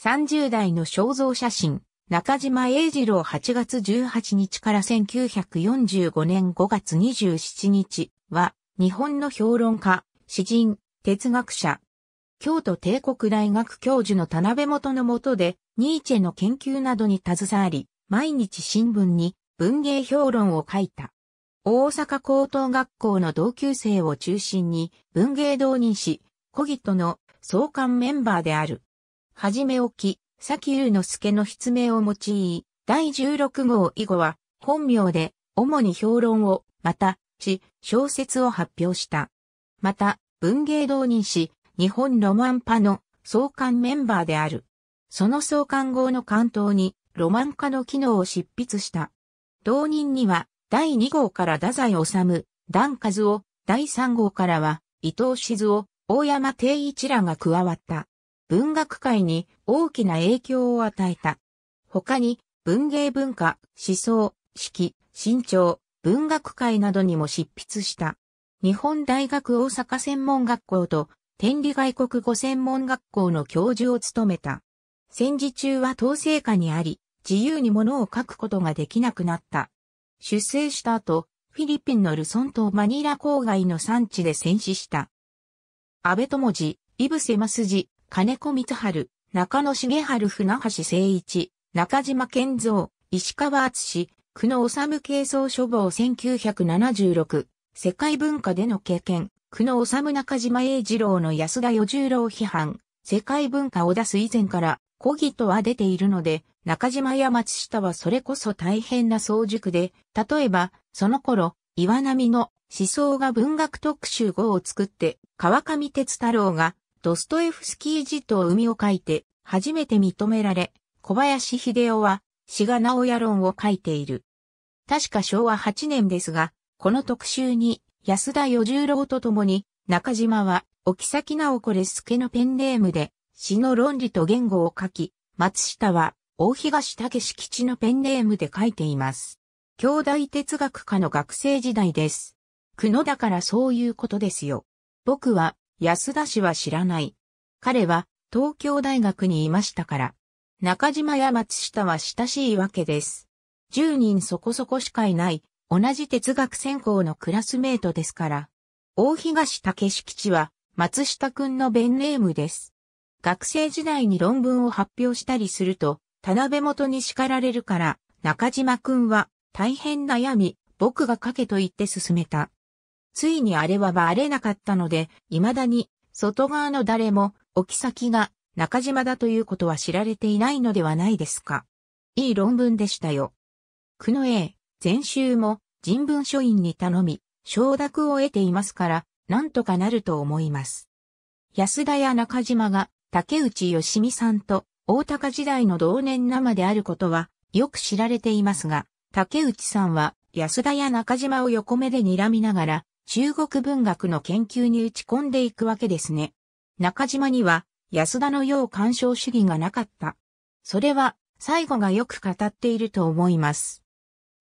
30代の肖像写真、中島英二郎8月18日から1945年5月27日は、日本の評論家、詩人、哲学者、京都帝国大学教授の田辺元の下で、ニーチェの研究などに携わり、毎日新聞に文芸評論を書いた。大阪高等学校の同級生を中心に文芸同人誌、コギトの創刊メンバーである。はじめ置き、佐紀祐之助の筆名を用い、第16号以後は、本名で、主に評論を、また、し、小説を発表した。また、文芸同人誌、日本ロマン派の創刊メンバーである。その創刊号の関東に、ロマン化の機能を執筆した。同人には、第2号から太宰治、段和夫、第3号からは、伊藤静夫、大山定一らが加わった。文学界に大きな影響を与えた。他に文芸文化、思想、式、身長、文学界などにも執筆した。日本大学大阪専門学校と天理外国語専門学校の教授を務めた。戦時中は統制下にあり、自由に物を書くことができなくなった。出生した後、フィリピンのルソン島マニラ郊外の産地で戦死した。安倍智治、イブセマスジ、金子光春、中野茂春船橋誠一、中島健三、石川敦、久野治軽装書房1976、世界文化での経験、久野治中島英二郎の安田与十郎批判、世界文化を出す以前から、古儀とは出ているので、中島や松下はそれこそ大変な早熟で、例えば、その頃、岩波の思想が文学特集号を作って、川上哲太郎がドストエフスキー字と海を書いて、初めて認められ、小林秀夫は、志賀直也論を書いている。確か昭和8年ですが、この特集に、安田与十郎と共に、中島は、沖崎直子レスケのペンネームで、詩の論理と言語を書き、松下は、大東武吉のペンネームで書いています。兄弟哲学科の学生時代です。久野だからそういうことですよ。僕は、安田氏は知らない。彼は東京大学にいましたから。中島や松下は親しいわけです。十人そこそこしかいない、同じ哲学専攻のクラスメートですから。大東武志吉は、松下くんのベンネームです。学生時代に論文を発表したりすると、田辺元に叱られるから、中島くんは、大変悩み、僕が書けと言って進めた。ついにあれはバレなかったので、未だに外側の誰も、置き先が中島だということは知られていないのではないですか。いい論文でしたよ。久野 A、前週も人文書院に頼み、承諾を得ていますから、なんとかなると思います。安田や中島が竹内義美さんと大高時代の同年生であることはよく知られていますが、竹内さんは安田や中島を横目で睨みながら中国文学の研究に打ち込んでいくわけですね。中島には安田のよう干渉主義がなかった。それは最後がよく語っていると思います。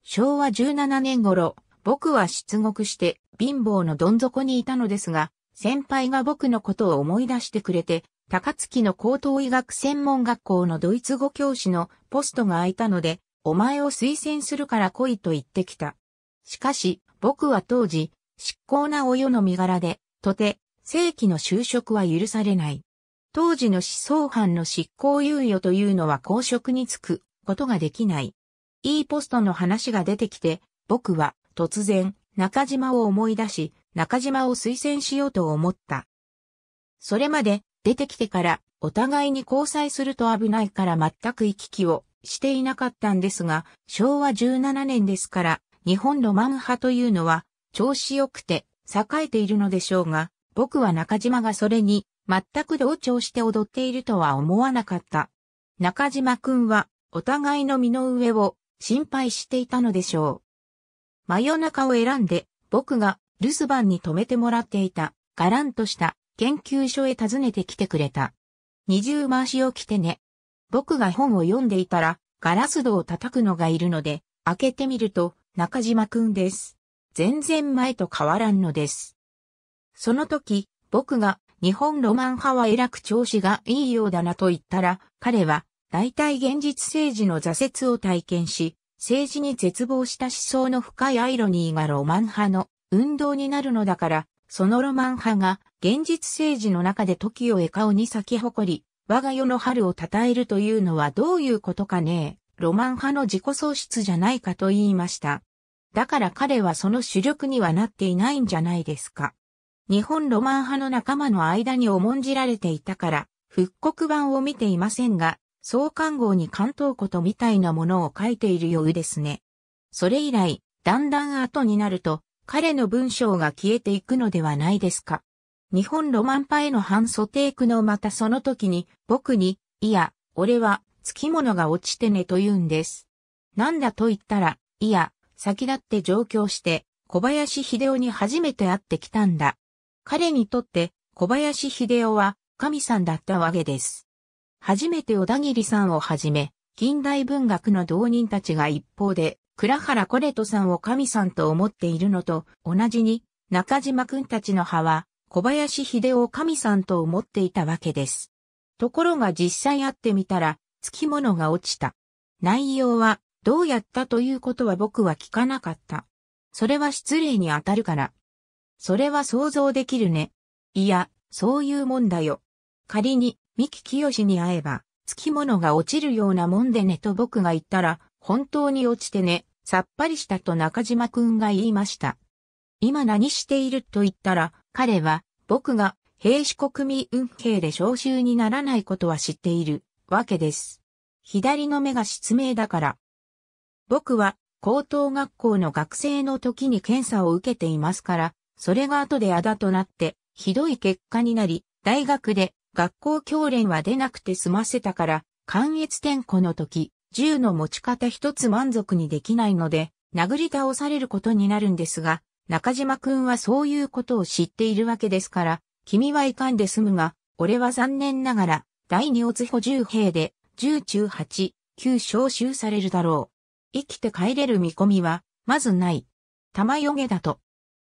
昭和17年頃、僕は出国して貧乏のどん底にいたのですが、先輩が僕のことを思い出してくれて、高槻の高等医学専門学校のドイツ語教師のポストが空いたので、お前を推薦するから来いと言ってきた。しかし、僕は当時、執行な親の身柄で、とて、正規の就職は許されない。当時の思想犯の執行猶予というのは公職に就くことができない。いいポストの話が出てきて、僕は突然中島を思い出し、中島を推薦しようと思った。それまで出てきてからお互いに交際すると危ないから全く行き来をしていなかったんですが、昭和17年ですから日本ロマン派というのは調子良くて栄えているのでしょうが、僕は中島がそれに全く同調して踊っているとは思わなかった。中島くんはお互いの身の上を心配していたのでしょう。真夜中を選んで僕が留守番に泊めてもらっていた、ガランとした研究所へ訪ねてきてくれた。二重回しを着てね。僕が本を読んでいたら、ガラス戸を叩くのがいるので、開けてみると、中島くんです。全然前と変わらんのです。その時、僕が日本ロマン派は偉く調子がいいようだなと言ったら、彼は大体現実政治の挫折を体験し、政治に絶望した思想の深いアイロニーがロマン派の運動になるのだから、そのロマン派が現実政治の中で時を笑顔に咲き誇り、我が世の春を称えるというのはどういうことかねロマン派の自己喪失じゃないかと言いました。だから彼はその主力にはなっていないんじゃないですか。日本ロマン派の仲間の間に重んじられていたから、復刻版を見ていませんが、創刊号に関東ことみたいなものを書いているようですね。それ以来、だんだん後になると、彼の文章が消えていくのではないですか。日本ロマン派への反ソテイクのまたその時に、僕に、いや、俺は、つきものが落ちてねと言うんです。なんだと言ったら、いや、先立って上京して、小林秀夫に初めて会ってきたんだ。彼にとって小林秀夫は神さんだったわけです。初めて小田切さんをはじめ、近代文学の同人たちが一方で、倉原コレトさんを神さんと思っているのと同じに、中島くんたちの派は、小林秀夫を神さんと思っていたわけです。ところが実際会ってみたら、つきものが落ちた。内容は、どうやったということは僕は聞かなかった。それは失礼に当たるから。それは想像できるね。いや、そういうもんだよ。仮に、三木清に会えば、付き物が落ちるようなもんでねと僕が言ったら、本当に落ちてね、さっぱりしたと中島くんが言いました。今何していると言ったら、彼は、僕が、兵士国民運慶で召集にならないことは知っている、わけです。左の目が失明だから、僕は高等学校の学生の時に検査を受けていますから、それが後であだとなって、ひどい結果になり、大学で学校教練は出なくて済ませたから、関越転校の時、銃の持ち方一つ満足にできないので、殴り倒されることになるんですが、中島くんはそういうことを知っているわけですから、君はいかんで済むが、俺は残念ながら、第二おつ補充兵で、十中八、九召集されるだろう。生きて帰れる見込みは、まずない。玉よげだと。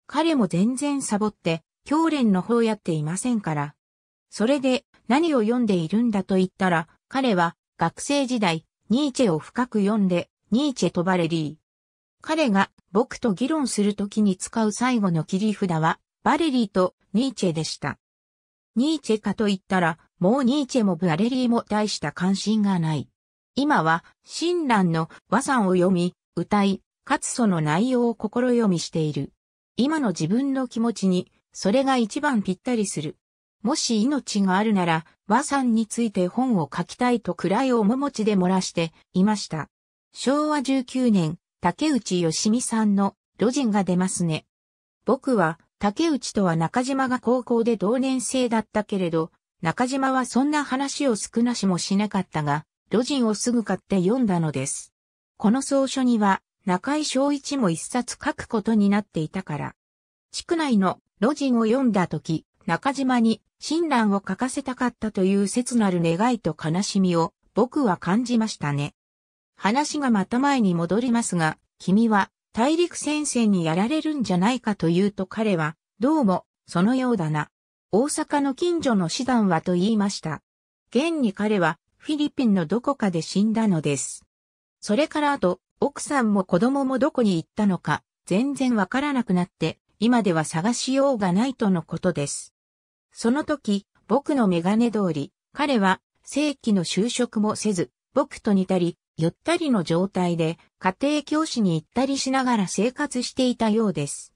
彼も全然サボって、教練の方やっていませんから。それで、何を読んでいるんだと言ったら、彼は、学生時代、ニーチェを深く読んで、ニーチェとバレリー。彼が僕と議論するときに使う最後の切り札は、バレリーとニーチェでした。ニーチェかと言ったら、もうニーチェもバレリーも大した関心がない。今は、親鸞の和算を読み、歌い、かつその内容を心読みしている。今の自分の気持ちに、それが一番ぴったりする。もし命があるなら、和算について本を書きたいと暗い面持ちで漏らしていました。昭和19年、竹内義美さんの路人が出ますね。僕は、竹内とは中島が高校で同年生だったけれど、中島はそんな話を少なしもしなかったが、魯人をすぐ買って読んだのです。この草書には、中井正一も一冊書くことになっていたから。地区内の魯人を読んだ時、中島に親鸞を書かせたかったという切なる願いと悲しみを僕は感じましたね。話がまた前に戻りますが、君は大陸戦線にやられるんじゃないかというと彼は、どうも、そのようだな。大阪の近所の師団はと言いました。現に彼はフィリピンのどこかで死んだのです。それからあと、奥さんも子供もどこに行ったのか、全然わからなくなって、今では探しようがないとのことです。その時、僕のメガネ通り、彼は正規の就職もせず、僕と似たり、ゆったりの状態で家庭教師に行ったりしながら生活していたようです。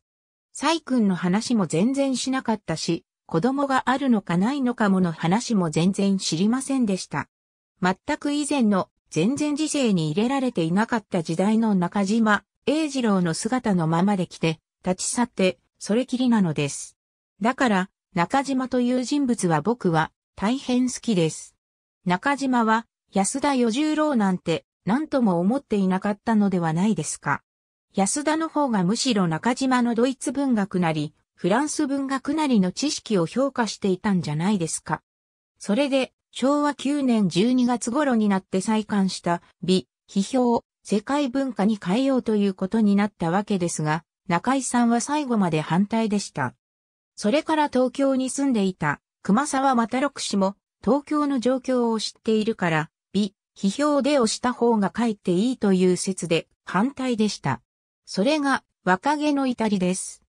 サイ君の話も全然しなかったし、子供があるのかないのかもの話も全然知りませんでした。全く以前の全然時世に入れられていなかった時代の中島英二郎の姿のままで来て、立ち去って、それきりなのです。だから、中島という人物は僕は大変好きです。中島は安田与十郎なんて何とも思っていなかったのではないですか。安田の方がむしろ中島のドイツ文学なり、フランス文学なりの知識を評価していたんじゃないですか。それで、昭和9年12月頃になって再刊した美、批評、世界文化に変えようということになったわけですが、中井さんは最後まで反対でした。それから東京に住んでいた熊沢又六氏も東京の状況を知っているから、美、批評でをした方が帰っていいという説で反対でした。それが若気の至りです。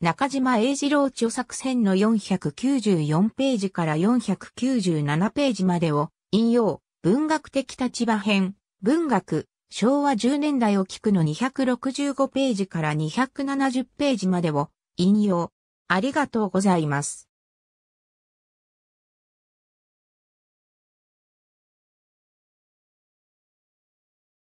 中島英二郎著作編の494ページから497ページまでを引用、文学的立場編、文学、昭和10年代を聞くの265ページから270ページまでを引用。ありがとうございます。